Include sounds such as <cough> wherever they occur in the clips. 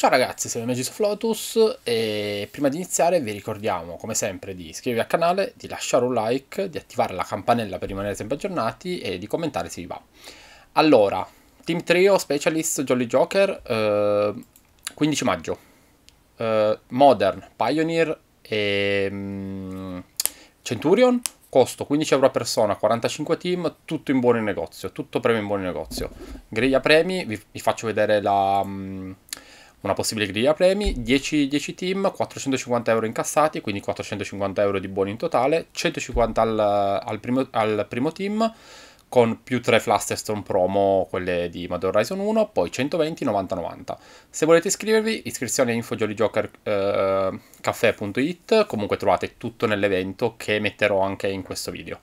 Ciao ragazzi, siamo i Magis of Lotus e prima di iniziare vi ricordiamo come sempre di iscrivervi al canale, di lasciare un like, di attivare la campanella per rimanere sempre aggiornati e di commentare se vi va. Allora, Team Trio Specialist Jolly Joker, eh, 15 maggio, eh, Modern, Pioneer e mm, Centurion, costo 15 euro a persona, 45 team, tutto in buono in negozio, tutto premio in buono in negozio. Griglia premi, vi, vi faccio vedere la... Mm, una possibile griglia premi, 10, 10, team, 450 euro incassati, quindi 450 euro di buoni in totale, 150 al, al, primo, al primo, team con più 3 Flusterstorm promo, quelle di Madonna Horizon 1, poi 120, 90, 90. Se volete iscrivervi, iscrizione a infogioligiokercaffè.it, eh, comunque trovate tutto nell'evento che metterò anche in questo video.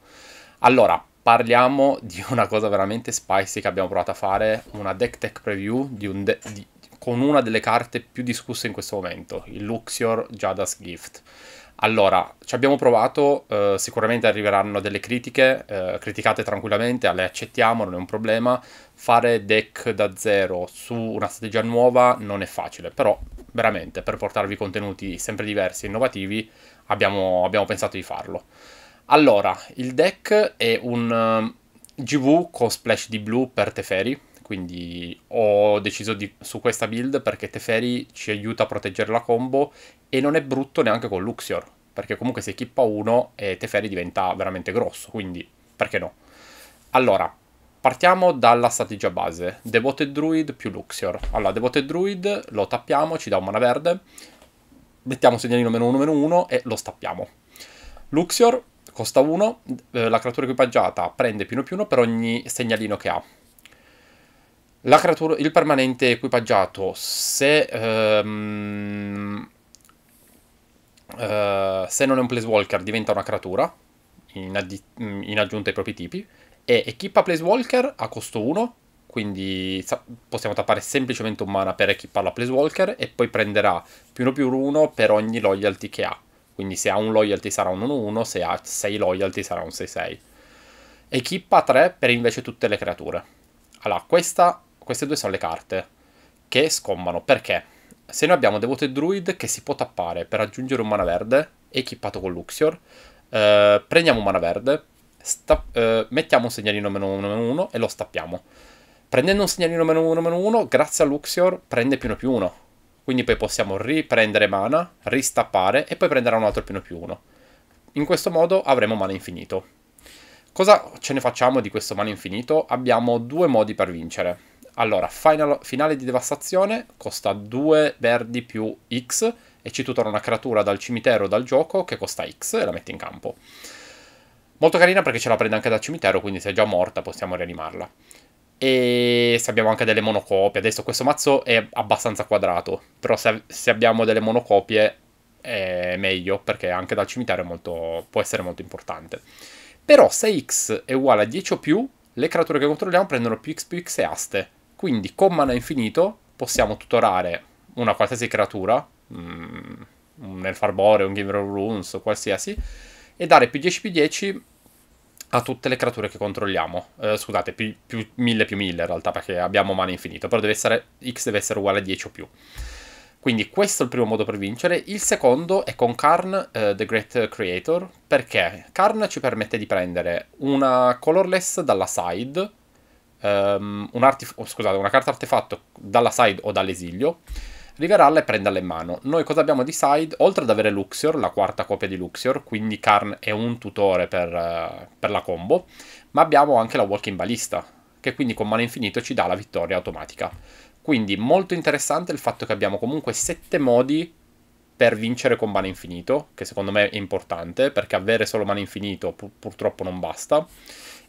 Allora, parliamo di una cosa veramente spicy che abbiamo provato a fare, una deck tech preview di un, de- di con una delle carte più discusse in questo momento, il Luxior Jada's Gift. Allora, ci abbiamo provato, eh, sicuramente arriveranno delle critiche, eh, criticate tranquillamente, le accettiamo, non è un problema. Fare deck da zero su una strategia nuova non è facile, però veramente per portarvi contenuti sempre diversi e innovativi abbiamo, abbiamo pensato di farlo. Allora, il deck è un uh, eh, GV con splash di blu per Teferi, quindi ho deciso di, su questa build perché Teferi ci aiuta a proteggere la combo e non è brutto neanche con Luxior, perché comunque se equippa uno eh, Teferi diventa veramente grosso, quindi perché no? Allora, partiamo dalla strategia base, Devoted Druid più Luxior. Allora, Devoted Druid lo tappiamo, ci dà un mana verde, mettiamo segnalino meno 1 meno 1 e lo stappiamo. Luxior costa 1, eh, la creatura equipaggiata prende più uno più uno per ogni segnalino che ha creatura, il permanente equipaggiato, se, um, uh, se non è un Placewalker, diventa una creatura, in, in aggiunta ai propri tipi, e equipa Placewalker a costo 1, quindi possiamo tappare semplicemente un mana per equiparla a Placewalker e poi prenderà più 1 più 1 per ogni loyalty che ha. Quindi se ha un loyalty sarà un 1-1, se ha 6 loyalty sarà un 6-6. Equipa 3 per invece tutte le creature. Allora, questa queste due sono le carte che scombano. Perché? Se noi abbiamo Devoted Druid che si può tappare per aggiungere un mana verde, equipato con Luxior, eh, prendiamo un mana verde, sta, eh, mettiamo un segnalino meno 1 meno 1 e lo stappiamo. Prendendo un segnalino meno 1 meno 1, grazie a Luxior prende più 1 più 1. Quindi poi possiamo riprendere mana, ristappare e poi prenderà un altro più 1 più 1. In questo modo avremo mana infinito. Cosa ce ne facciamo di questo mana infinito? Abbiamo due modi per vincere. Allora, final, finale di devastazione costa 2 verdi più X e ci tutora una creatura dal cimitero dal gioco che costa X e la mette in campo. Molto carina perché ce la prende anche dal cimitero, quindi se è già morta possiamo rianimarla. E se abbiamo anche delle monocopie, adesso questo mazzo è abbastanza quadrato, però se, se abbiamo delle monocopie è meglio perché anche dal cimitero molto, può essere molto importante. Però se X è uguale a 10 o più, le creature che controlliamo prendono più X più X e aste quindi con mana infinito possiamo tutorare una qualsiasi creatura, mh, mm, un Elfarbore, un Gamer of Runes qualsiasi, e dare più 10 più 10 a tutte le creature che controlliamo. Eh, scusate, più, più 1000 più 1000 in realtà, perché abbiamo mana infinito, però deve essere, x deve essere uguale a 10 o più. Quindi questo è il primo modo per vincere. Il secondo è con Karn, uh, The Great Creator, perché Karn ci permette di prendere una colorless dalla side, um, un oh, scusate, una carta artefatto dalla side o dall'esilio, rivelarla e prenderla in mano. Noi cosa abbiamo di side? Oltre ad avere Luxior, la quarta copia di Luxior, quindi Karn è un tutore per, uh, per la combo, ma abbiamo anche la Walking Ballista, che quindi con mana infinito ci dà la vittoria automatica. Quindi molto interessante il fatto che abbiamo comunque 7 modi per vincere con mana infinito, che secondo me è importante, perché avere solo mana infinito pur purtroppo non basta.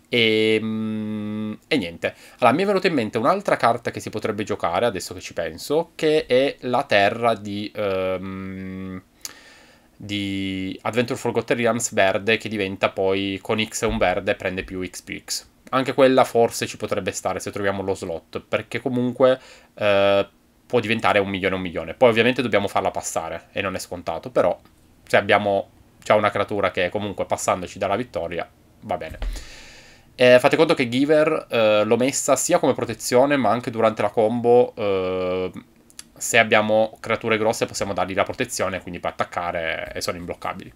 E, ehm, e, niente. Allora, mi è venuta in mente un'altra carta che si potrebbe giocare, adesso che ci penso, che è la terra di, um, di Adventure Forgotten Realms verde, che diventa poi con X un verde prende più X più X. Anche quella forse ci potrebbe stare se troviamo lo slot, perché comunque uh, può diventare un milione un milione. Poi ovviamente dobbiamo farla passare, e non è scontato, però se abbiamo già una creatura che comunque passandoci dalla vittoria, va bene. Eh, fate conto che Giver eh, l'ho messa sia come protezione, ma anche durante la combo. Eh, se abbiamo creature grosse possiamo dargli la protezione, quindi per attaccare e sono imbloccabili.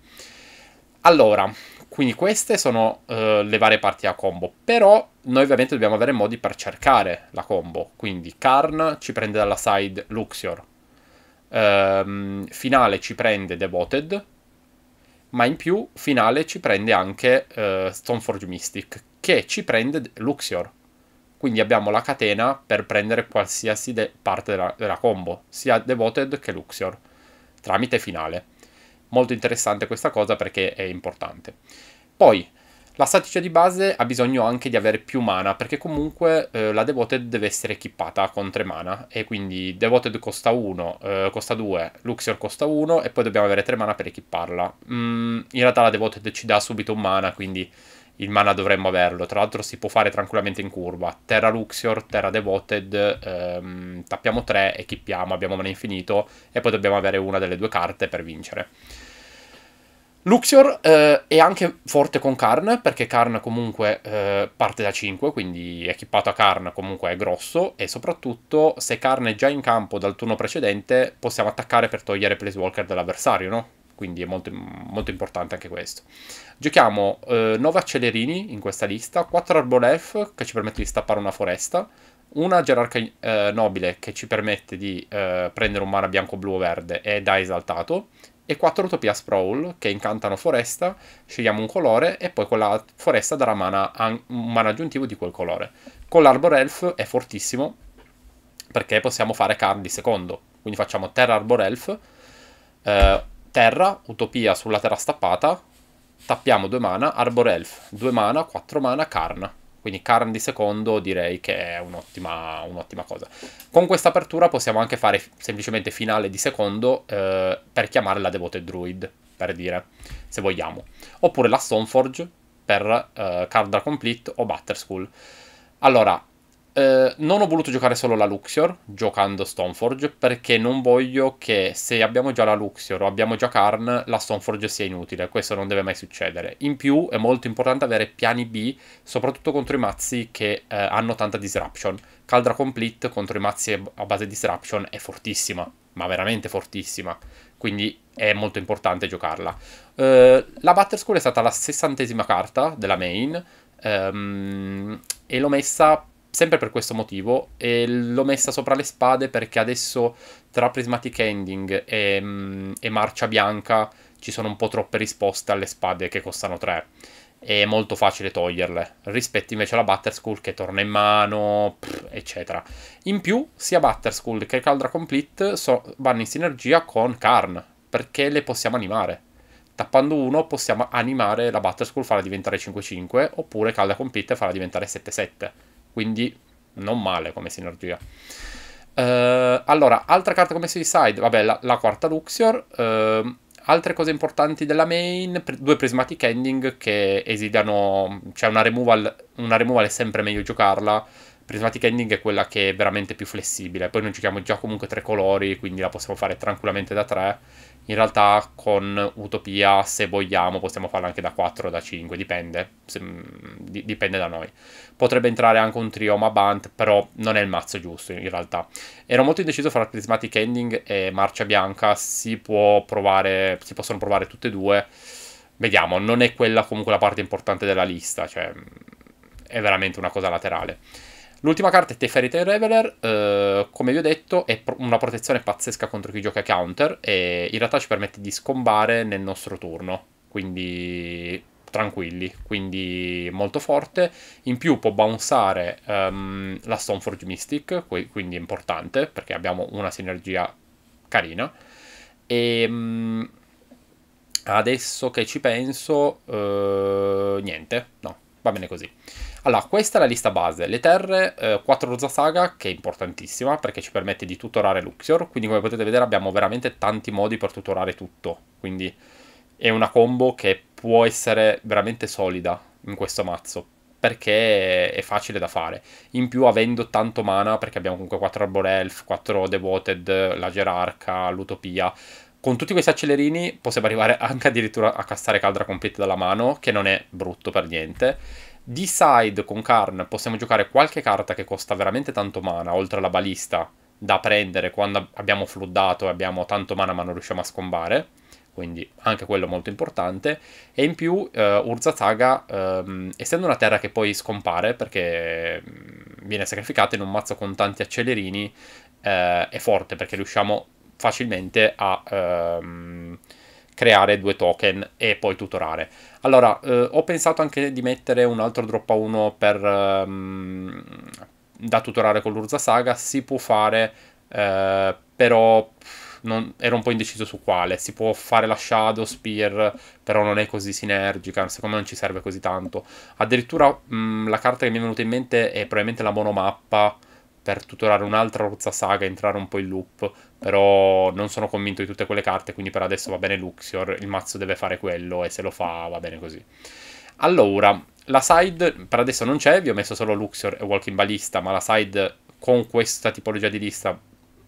Allora, quindi queste sono eh, le varie parti a combo. Però noi ovviamente dobbiamo avere modi per cercare la combo. Quindi Karn ci prende dalla side Luxior. Ehm, finale ci prende Devoted. Ma in più, finale ci prende anche eh, Stoneforge Mystic, che ci prende Luxior. Quindi abbiamo la catena per prendere qualsiasi de- parte della, della combo, sia Devoted che Luxior, tramite finale. Molto interessante questa cosa perché è importante. Poi, la statica di base ha bisogno anche di avere più mana, perché comunque eh, la Devoted deve essere equipata con 3 mana, e quindi Devoted costa 1, eh, costa 2, Luxior costa 1, e poi dobbiamo avere 3 mana per equiparla. Mm, in realtà la Devoted ci dà subito un mana, quindi il mana dovremmo averlo. Tra l'altro si può fare tranquillamente in curva. Terra Luxior, Terra Devoted, ehm, tappiamo 3, equippiamo, abbiamo mana infinito e poi dobbiamo avere una delle due carte per vincere. Luxior eh, è anche forte con Karn, perché Karn comunque eh, parte da 5, quindi equippato a Karn comunque è grosso, e soprattutto se Karn è già in campo dal turno precedente possiamo attaccare per togliere Placewalker dall'avversario, no? quindi è molto, molto importante anche questo. Giochiamo eh, 9 accelerini in questa lista, 4 arbolef che ci permette di stappare una foresta, una gerarca eh, nobile che ci permette di eh, prendere un mana bianco, blu o verde e da esaltato, e 4 utopia sprawl che incantano foresta, scegliamo un colore e poi quella foresta darà mana un mana aggiuntivo di quel colore. Con l'arbor elf è fortissimo perché possiamo fare card di secondo, quindi facciamo terra arbor elf. Eh, Terra, Utopia sulla Terra stappata, tappiamo due mana, Arbor Elf due mana, quattro mana, Karn. Quindi Karn di secondo direi che è un'ottima, un'ottima cosa. Con questa apertura possiamo anche fare semplicemente finale di secondo eh, per chiamare la Devoted Druid, per dire, se vogliamo. Oppure la Stoneforge per eh, Cardra Complete o Batterskull. Allora, eh, non ho voluto giocare solo la Luxior, giocando Stoneforge, perché non voglio che se abbiamo già la Luxior o abbiamo già Karn, la Stoneforge sia inutile, questo non deve mai succedere. In più è molto importante avere piani B, soprattutto contro i mazzi che eh, hanno tanta disruption. Caldra Complete contro i mazzi a base disruption è fortissima, ma veramente fortissima, quindi è molto importante giocarla. Eh, la Butter School è stata la sessantesima carta della main, ehm, e l'ho messa sempre per questo motivo e l'ho messa sopra le spade perché adesso tra Prismatic Ending e, mm, e Marcia Bianca ci sono un po' troppe risposte alle spade che costano 3 è molto facile toglierle rispetto invece alla Butterskull che torna in mano eccetera in più sia Butterskull che Caldra Complete so- vanno in sinergia con Karn perché le possiamo animare tappando uno possiamo animare la Butterskull farla diventare 5-5 oppure Caldra Complete farla diventare 7-7 quindi non male come sinergia. Uh, allora, altra carta come Suicide, vabbè, la, la quarta Luxior. Uh, altre cose importanti della main, pr- due Prismatic Ending che esidano, cioè una removal, una removal è sempre meglio giocarla. Prismatic Ending è quella che è veramente più flessibile. Poi noi giochiamo già comunque tre colori, quindi la possiamo fare tranquillamente da tre in realtà con Utopia, se vogliamo, possiamo farla anche da 4 o da 5, dipende, se, mm, di, dipende da noi. Potrebbe entrare anche un trioma Bant, però non è il mazzo giusto in realtà. Ero molto indeciso fra Prismatic Ending e Marcia Bianca, si, provare, si possono provare tutte e due. Vediamo, non è quella comunque la parte importante della lista, cioè mm, è veramente una cosa laterale. L'ultima carta è Teferi Teferite Reveler, eh, come vi ho detto è pro- una protezione pazzesca contro chi gioca counter e in realtà ci permette di scombare nel nostro turno, quindi tranquilli, quindi molto forte. In più può bounceare um, ehm, la Stoneforge Mystic, quindi è importante perché abbiamo una sinergia carina. E um, adesso che ci penso, uh, niente, no, va bene così. Allora, questa è la lista base. Le terre, eh, 4 Rosa Saga, che è importantissima perché ci permette di tutorare Luxior, quindi come potete vedere abbiamo veramente tanti modi per tutorare tutto, quindi è una combo che può essere veramente solida in questo mazzo perché è facile da fare. In più avendo tanto mana, perché abbiamo comunque 4 Arbor Elf, 4 Devoted, la Gerarca, l'Utopia, con tutti questi accelerini possiamo arrivare anche addirittura a castare Caldra Complete dalla mano, che non è brutto per niente di side con Karn possiamo giocare qualche carta che costa veramente tanto mana, oltre alla balista, da prendere quando abbiamo floodato e abbiamo tanto mana ma non riusciamo a scombare. Quindi anche quello molto importante. E in più eh, Urzazaga, ehm, essendo una terra che poi scompare perché mm, viene sacrificata in un mazzo con tanti accelerini, eh, è forte perché riusciamo facilmente a... Ehm, creare due token e poi tutorare. Allora, eh, ho pensato anche di mettere un altro drop a 1 per, um, da tutorare con l'Urza Saga, si può fare, eh, però non, ero un po' indeciso su quale. Si può fare la Shadow Spear, però non è così sinergica, secondo me non ci serve così tanto. Addirittura mh, mm, la carta che mi è venuta in mente è probabilmente la monomappa, per tutorare un'altra rozza saga, entrare un po' in loop, però non sono convinto di tutte quelle carte, quindi per adesso va bene Luxior, il mazzo deve fare quello e se lo fa va bene così. Allora, la side per adesso non c'è, vi ho messo solo Luxior e Walking Ballista, ma la side con questa tipologia di lista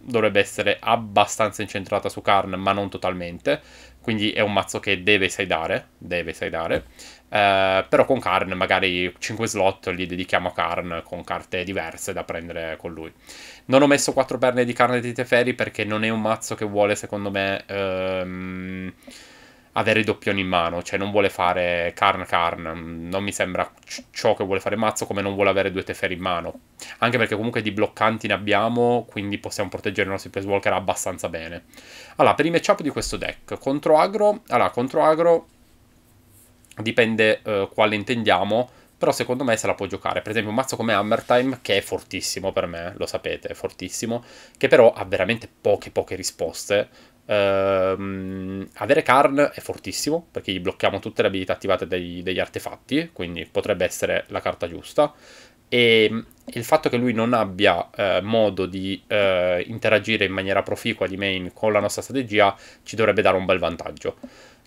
dovrebbe essere abbastanza incentrata su Karn, ma non totalmente. Quindi è un mazzo che deve dare, deve saidare. Eh, però con Karn magari 5 slot li dedichiamo a Karn con carte diverse da prendere con lui. Non ho messo 4 perne di Karn di Teferi perché non è un mazzo che vuole, secondo me... Ehm, avere i doppioni in mano, cioè non vuole fare carn carn, mm, non mi sembra ciò che vuole fare Mazzo come non vuole avere due Teferi in mano, anche perché comunque di bloccanti ne abbiamo, quindi possiamo proteggere i nostri Place Walker abbastanza bene. Allora, per i matchup di questo deck, contro agro, allora, contro agro dipende eh, quale intendiamo, però secondo me se la può giocare, per esempio un mazzo come Hammertime, che è fortissimo per me, lo sapete, è fortissimo, che però ha veramente poche poche risposte, Uh, avere Karn è fortissimo perché gli blocchiamo tutte le abilità attivate dei, degli artefatti, quindi potrebbe essere la carta giusta. E mm, il fatto che lui non abbia uh, modo di uh, interagire in maniera proficua di main con la nostra strategia ci dovrebbe dare un bel vantaggio.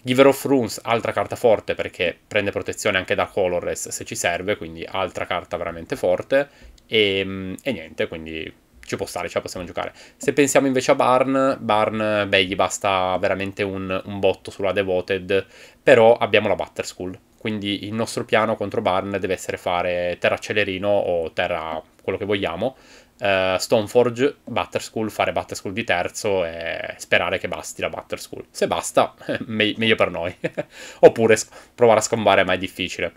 Giver of Runes, altra carta forte perché prende protezione anche da Colorless se ci serve, quindi altra carta veramente forte. E, mm, e niente, quindi ci può stare, ce la possiamo giocare. Se pensiamo invece a Barn, Barn, beh, gli basta veramente un, un botto sulla Devoted, però abbiamo la Butter School, quindi il nostro piano contro Barn deve essere fare terra celerino o terra quello che vogliamo, uh, Stoneforge, Butter School, fare Butter School di terzo e sperare che basti la Butter School. Se basta, <laughs> me- meglio per noi. <laughs> Oppure sc- provare a scombare, ma è difficile.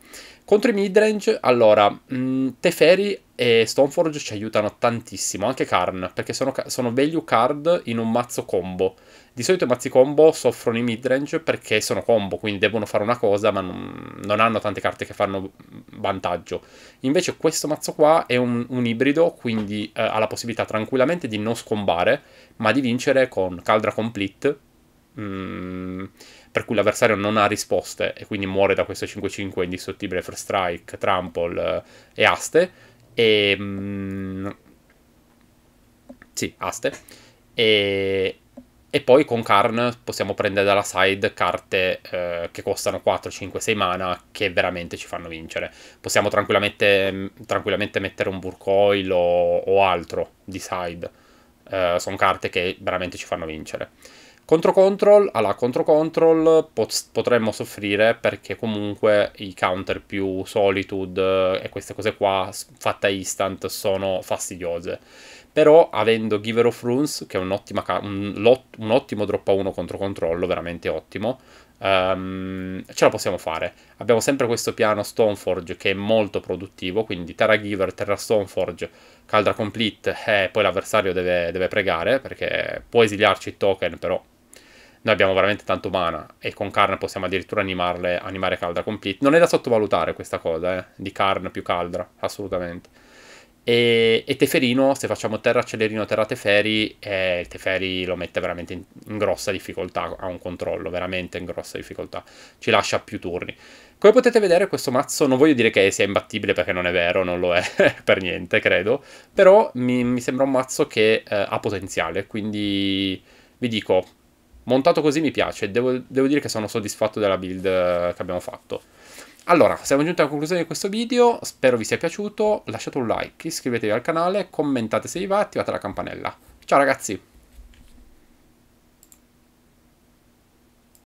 Contro i midrange, allora, mh, mm, Teferi e Stoneforge ci aiutano tantissimo, anche Karn, perché sono, sono value card in un mazzo combo. Di solito i mazzi combo soffrono i midrange perché sono combo, quindi devono fare una cosa, ma non, non hanno tante carte che fanno vantaggio. Invece questo mazzo qua è un, un ibrido, quindi eh, ha la possibilità tranquillamente di non scombare, ma di vincere con Caldra Complete, Mm, per cui l'avversario non ha risposte e quindi muore da questo 5-5 indistruttibile first strike, trample eh, e aste e, ehm, mh, sì, aste. E, e poi con Karn possiamo prendere dalla side carte eh, che costano 4, 5, 6 mana che veramente ci fanno vincere. Possiamo tranquillamente, mm, tranquillamente mettere un Burcoil o, o altro di side. Eh, sono carte che veramente ci fanno vincere. Contro control, alla contro control pot- potremmo soffrire perché comunque i counter più solitude eh, e queste cose qua fatte a instant sono fastidiose. Però avendo Giver of Runes, che è ca- un, lot- un, ottimo drop a 1 contro controllo, veramente ottimo, um, ce la possiamo fare. Abbiamo sempre questo piano Stoneforge che è molto produttivo, quindi Terra Giver, Terra Stoneforge, Caldra Complete e eh, poi l'avversario deve, deve pregare perché può esiliarci il token, però noi abbiamo veramente tanto mana e con Karn possiamo addirittura animarle, animare Caldra Complete. Non è da sottovalutare questa cosa, eh, di Karn più Caldra, assolutamente. E, e Teferino, se facciamo Terra Celerino, Terra Teferi, eh, Teferi lo mette veramente in, in grossa difficoltà, ha un controllo veramente in grossa difficoltà, ci lascia più turni. Come potete vedere questo mazzo non voglio dire che sia imbattibile perché non è vero, non lo è <laughs> per niente credo, però mi, mi sembra un mazzo che eh, ha potenziale, quindi vi dico Montato così mi piace, devo, devo dire che sono soddisfatto della build eh, che abbiamo fatto. Allora, siamo giunti alla conclusione di questo video, spero vi sia piaciuto, lasciate un like, iscrivetevi al canale, commentate se vi va, attivate la campanella. Ciao ragazzi!